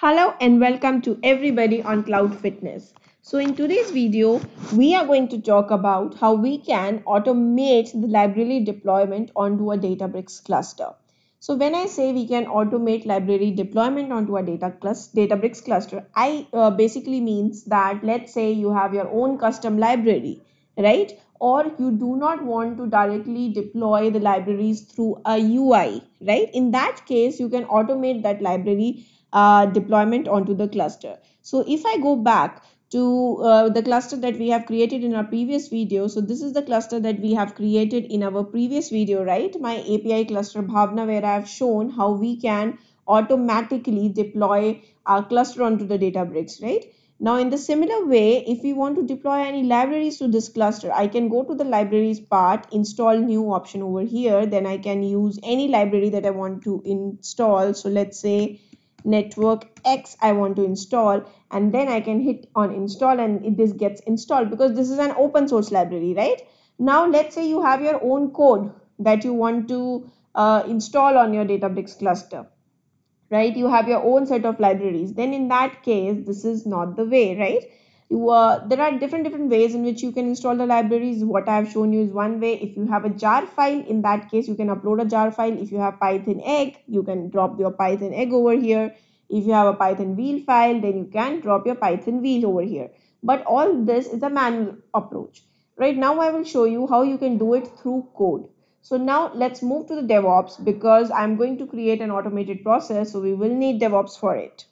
Hello and welcome to everybody on Cloud Fitness. So in today's video, we are going to talk about how we can automate the library deployment onto a Databricks cluster. So when I say we can automate library deployment onto a data cluster, Databricks cluster, I uh, basically means that let's say you have your own custom library, right? Or you do not want to directly deploy the libraries through a UI, right? In that case, you can automate that library uh, deployment onto the cluster. So if I go back to uh, the cluster that we have created in our previous video. So this is the cluster that we have created in our previous video, right? My API cluster Bhavna where I have shown how we can automatically deploy our cluster onto the Databricks, right? Now in the similar way, if we want to deploy any libraries to this cluster, I can go to the libraries part, install new option over here. Then I can use any library that I want to install. So let's say network X I want to install and then I can hit on install and this gets installed because this is an open source library, right? Now let's say you have your own code that you want to uh, install on your Databricks cluster, right? You have your own set of libraries. Then in that case, this is not the way, right? uh, there are different different ways in which you can install the libraries what i have shown you is one way if you have a jar file in that case you can upload a jar file if you have python egg you can drop your python egg over here if you have a python wheel file then you can drop your python wheel over here but all this is a manual approach right now i will show you how you can do it through code so now let's move to the DevOps because I'm going to create an automated process. So we will need DevOps for it.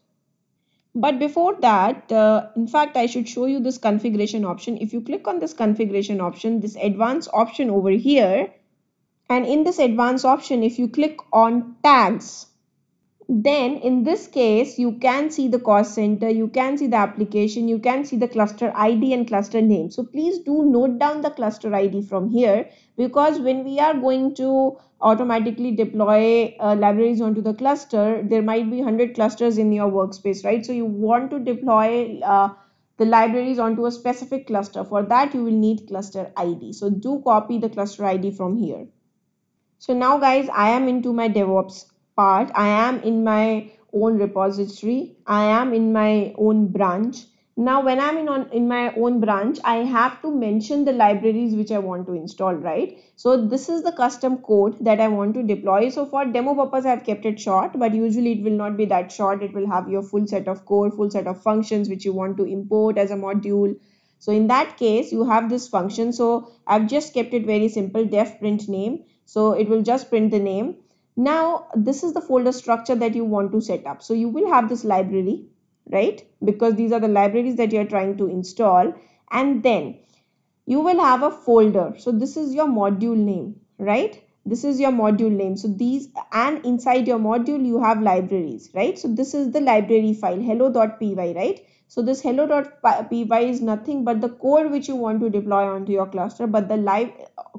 But before that, uh, in fact, I should show you this configuration option. If you click on this configuration option, this advanced option over here, and in this advanced option, if you click on tags, then in this case, you can see the cost center, you can see the application, you can see the cluster ID and cluster name. So please do note down the cluster ID from here because when we are going to automatically deploy uh, libraries onto the cluster there might be 100 clusters in your workspace right so you want to deploy uh, the libraries onto a specific cluster for that you will need cluster id so do copy the cluster id from here so now guys i am into my devops part i am in my own repository i am in my own branch now when I'm in, on, in my own branch, I have to mention the libraries which I want to install, right? So this is the custom code that I want to deploy. So for demo purpose, I've kept it short, but usually it will not be that short. It will have your full set of code, full set of functions which you want to import as a module. So in that case, you have this function. So I've just kept it very simple, def print name. So it will just print the name. Now, this is the folder structure that you want to set up. So you will have this library right? Because these are the libraries that you're trying to install. And then you will have a folder. So this is your module name, right? This is your module name. So these and inside your module, you have libraries, right? So this is the library file hello.py, right? So this hello.py is nothing but the code which you want to deploy onto your cluster, but the live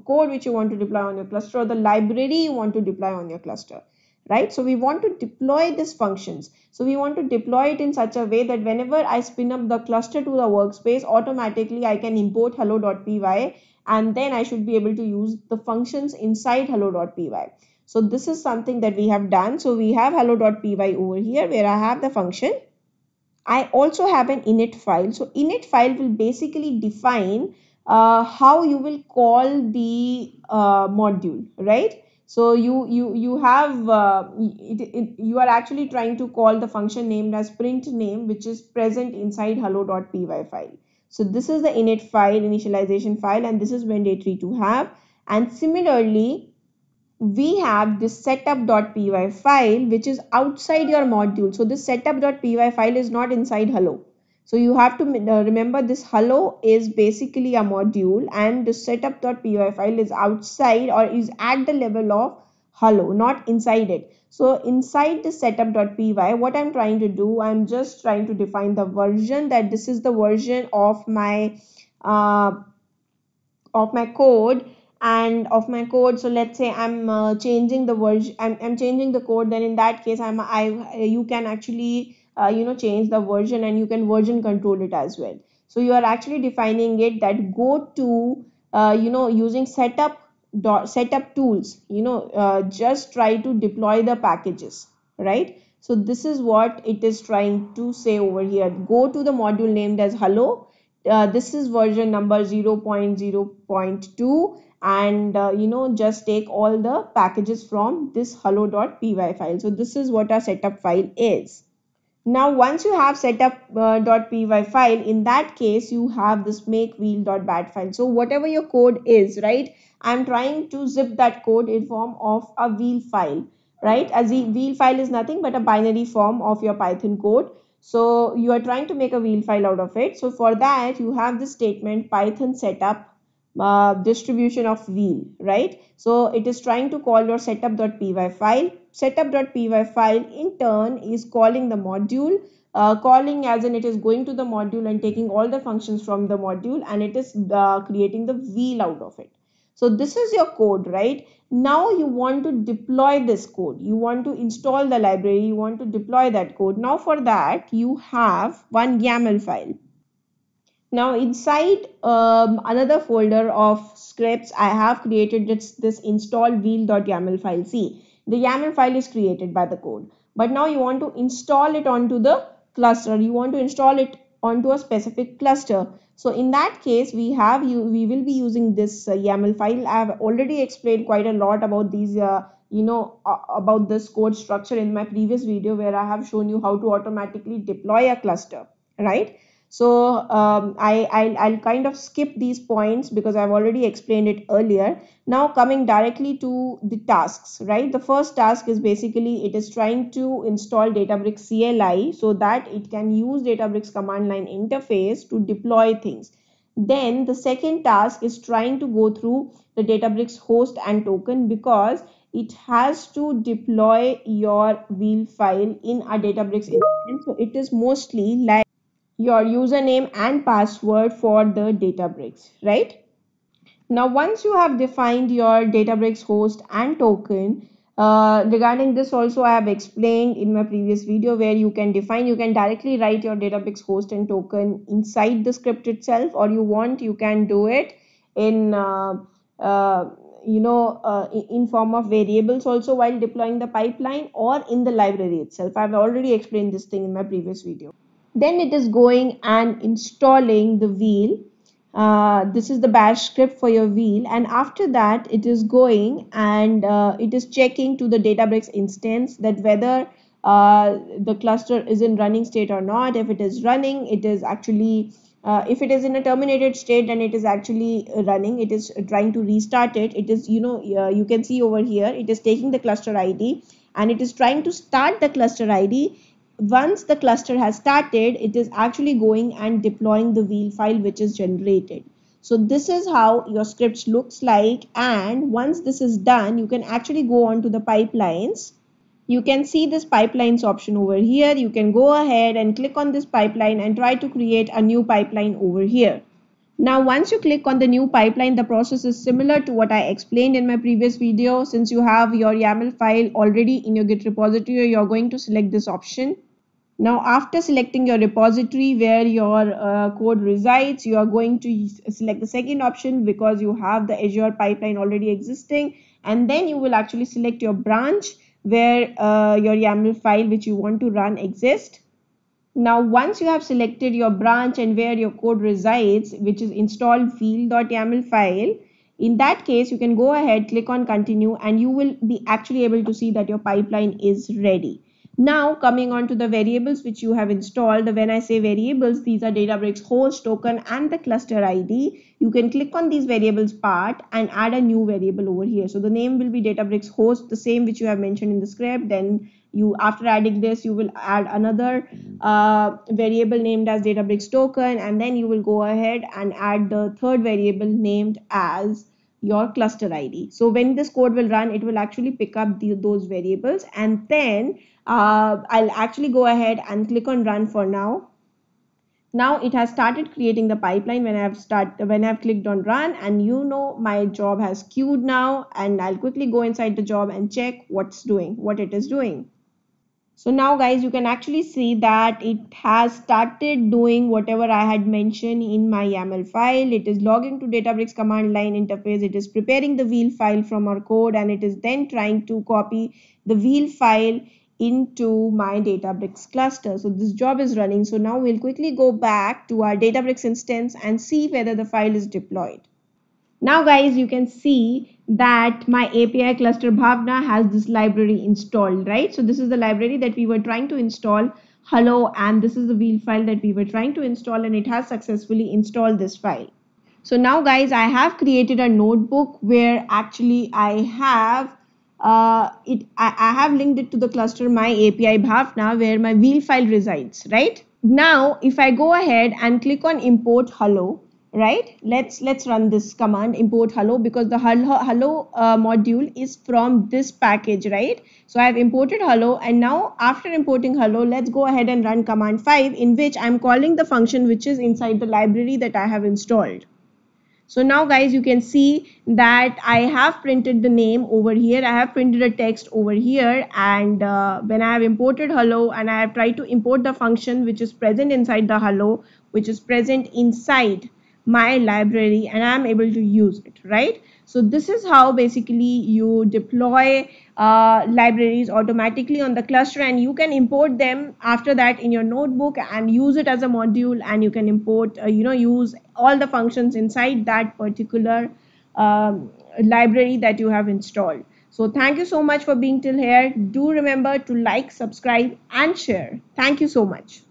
code which you want to deploy on your cluster or the library you want to deploy on your cluster right? So we want to deploy these functions. So we want to deploy it in such a way that whenever I spin up the cluster to the workspace, automatically I can import hello.py and then I should be able to use the functions inside hello.py. So this is something that we have done. So we have hello.py over here where I have the function. I also have an init file. So init file will basically define uh, how you will call the uh, module, right? so you you you have uh, it, it, you are actually trying to call the function named as print name which is present inside hello.py file so this is the init file initialization file and this is when to have and similarly we have this setup.py file which is outside your module so this setup.py file is not inside hello so you have to uh, remember this hello is basically a module and the setup.py file is outside or is at the level of hello, not inside it. So inside the setup.py, what I'm trying to do, I'm just trying to define the version that this is the version of my uh, of my code and of my code so let's say i'm uh, changing the version I'm, I'm changing the code then in that case i'm i you can actually uh, you know change the version and you can version control it as well so you are actually defining it that go to uh, you know using setup dot setup tools you know uh, just try to deploy the packages right so this is what it is trying to say over here go to the module named as hello uh, this is version number 0.0.2 and uh, you know just take all the packages from this hello.py file so this is what our setup file is now, once you have set up uh, .py file, in that case, you have this make wheel.bat file. So whatever your code is, right? I'm trying to zip that code in form of a wheel file, right? As A wheel file is nothing but a binary form of your Python code. So you are trying to make a wheel file out of it. So for that, you have the statement Python setup uh, distribution of wheel, right? So it is trying to call your setup.py file setup.py file in turn is calling the module uh, calling as in it is going to the module and taking all the functions from the module and it is uh, creating the wheel out of it. So this is your code, right? Now you want to deploy this code. You want to install the library. You want to deploy that code. Now for that, you have one YAML file. Now inside um, another folder of scripts, I have created this, this install wheel.yaml file. See, the YAML file is created by the code. But now you want to install it onto the cluster. You want to install it onto a specific cluster. So in that case, we have you we will be using this uh, YAML file. I have already explained quite a lot about these, uh, you know, uh, about this code structure in my previous video where I have shown you how to automatically deploy a cluster, right? So um, I, I'll, I'll kind of skip these points because I've already explained it earlier. Now coming directly to the tasks, right? The first task is basically it is trying to install Databricks CLI so that it can use Databricks command line interface to deploy things. Then the second task is trying to go through the Databricks host and token because it has to deploy your wheel file in a Databricks instance. So it is mostly like your username and password for the Databricks, right? Now, once you have defined your Databricks host and token, uh, regarding this also I have explained in my previous video where you can define, you can directly write your Databricks host and token inside the script itself or you want, you can do it in, uh, uh, you know, uh, in form of variables also while deploying the pipeline or in the library itself. I've already explained this thing in my previous video. Then it is going and installing the wheel. Uh, this is the bash script for your wheel and after that it is going and uh, it is checking to the Databricks instance that whether uh, the cluster is in running state or not. If it is running, it is actually uh, if it is in a terminated state then it is actually uh, running. It is trying to restart it. It is you know uh, you can see over here it is taking the cluster ID and it is trying to start the cluster ID once the cluster has started, it is actually going and deploying the wheel file which is generated. So this is how your script looks like and once this is done, you can actually go on to the pipelines. You can see this pipelines option over here. You can go ahead and click on this pipeline and try to create a new pipeline over here. Now, once you click on the new pipeline, the process is similar to what I explained in my previous video. Since you have your YAML file already in your Git repository, you're going to select this option now, after selecting your repository where your uh, code resides, you are going to select the second option because you have the Azure pipeline already existing. And then you will actually select your branch where uh, your YAML file which you want to run exists. Now, once you have selected your branch and where your code resides, which is install field.yaml file, in that case, you can go ahead, click on continue, and you will be actually able to see that your pipeline is ready. Now coming on to the variables which you have installed. When I say variables, these are Databricks host, token and the cluster ID. You can click on these variables part and add a new variable over here. So the name will be Databricks host, the same which you have mentioned in the script. Then you after adding this, you will add another uh, variable named as Databricks token. And then you will go ahead and add the third variable named as your cluster ID. So when this code will run, it will actually pick up the, those variables and then uh, I'll actually go ahead and click on run for now. Now it has started creating the pipeline when I've start when I've clicked on run and you know my job has queued now and I'll quickly go inside the job and check what's doing, what it is doing. So now guys, you can actually see that it has started doing whatever I had mentioned in my YAML file. It is logging to Databricks command line interface. It is preparing the wheel file from our code and it is then trying to copy the wheel file into my Databricks cluster. So this job is running. So now we'll quickly go back to our Databricks instance and see whether the file is deployed. Now guys, you can see that my API cluster Bhavna has this library installed, right? So this is the library that we were trying to install hello and this is the wheel file that we were trying to install and it has successfully installed this file. So now guys, I have created a notebook where actually I have uh, it I, I, have linked it to the cluster my API Bhavna where my wheel file resides, right? Now, if I go ahead and click on import hello, right? Let's let's run this command import hello because the hello, hello uh, module is from this package, right? So I've imported hello and now after importing hello, let's go ahead and run command 5 in which I'm calling the function which is inside the library that I have installed. So now guys you can see that I have printed the name over here. I have printed a text over here and uh, when I have imported hello and I have tried to import the function which is present inside the hello which is present inside my library and I am able to use it right. So this is how basically you deploy uh, libraries automatically on the cluster and you can import them after that in your notebook and use it as a module and you can import, uh, you know, use all the functions inside that particular um, library that you have installed. So thank you so much for being till here. Do remember to like, subscribe and share. Thank you so much.